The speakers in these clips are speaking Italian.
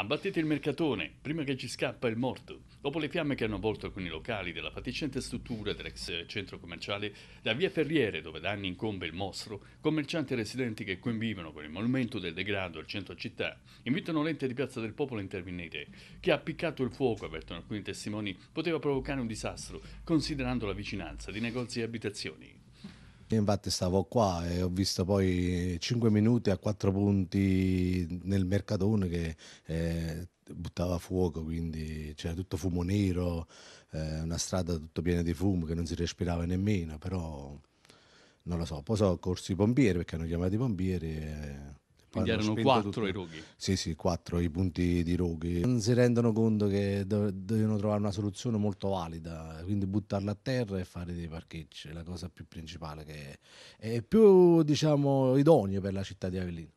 Abbattete il mercatone, prima che ci scappa il morto. Dopo le fiamme che hanno avvolto alcuni locali della fatiscente struttura dell'ex centro commerciale, da via Ferriere, dove da anni incombe il mostro, commercianti e residenti che convivono con il monumento del degrado al centro città, invitano l'ente di Piazza del Popolo a intervenire. Chi ha appiccato il fuoco, avvertono alcuni testimoni, poteva provocare un disastro, considerando la vicinanza di negozi e abitazioni. Io infatti stavo qua e ho visto poi 5 minuti a 4 punti nel mercatone che eh, buttava fuoco, quindi c'era tutto fumo nero, eh, una strada tutta piena di fumo che non si respirava nemmeno, però non lo so. Poi sono corsi i pompieri perché hanno chiamato i pompieri. E quindi erano quattro i roghi. Sì, sì, quattro i punti di roghi. Non si rendono conto che devono trovare una soluzione molto valida, quindi buttarla a terra e fare dei parcheggi, è la cosa più principale che è, è più, diciamo, idoneo per la città di Avellino.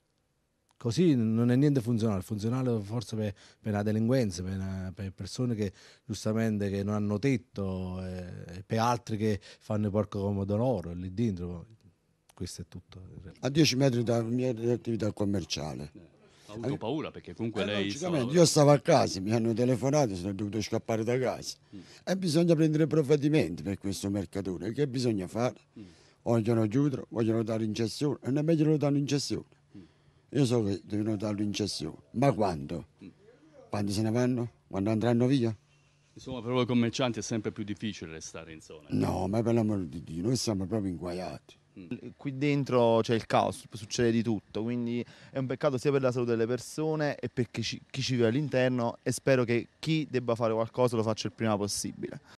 Così non è niente funzionale, funzionale forse per, per la delinquenza, per, una, per persone che giustamente che non hanno tetto, eh, per altri che fanno il porco comodo loro lì dentro questo è tutto. A 10 metri dalla mia attività commerciale. Ha eh, avuto paura perché comunque eh, lei... Stava... Io stavo a casa, mi hanno telefonato, sono dovuto scappare da casa. Mm. E bisogna prendere provvedimenti per questo mercatore. Che bisogna fare? Mm. Vogliono chiudere, vogliono dare in cessione. E non è meglio lo danno in cessione. Mm. Io so che devono darlo in cessione. Ma quando? Mm. Quando se ne vanno? Quando andranno via? Insomma, per voi commercianti è sempre più difficile restare in zona. No, ma per l'amor di Dio, noi siamo proprio inguaiati Qui dentro c'è il caos, succede di tutto, quindi è un peccato sia per la salute delle persone e per chi ci, chi ci vive all'interno e spero che chi debba fare qualcosa lo faccia il prima possibile.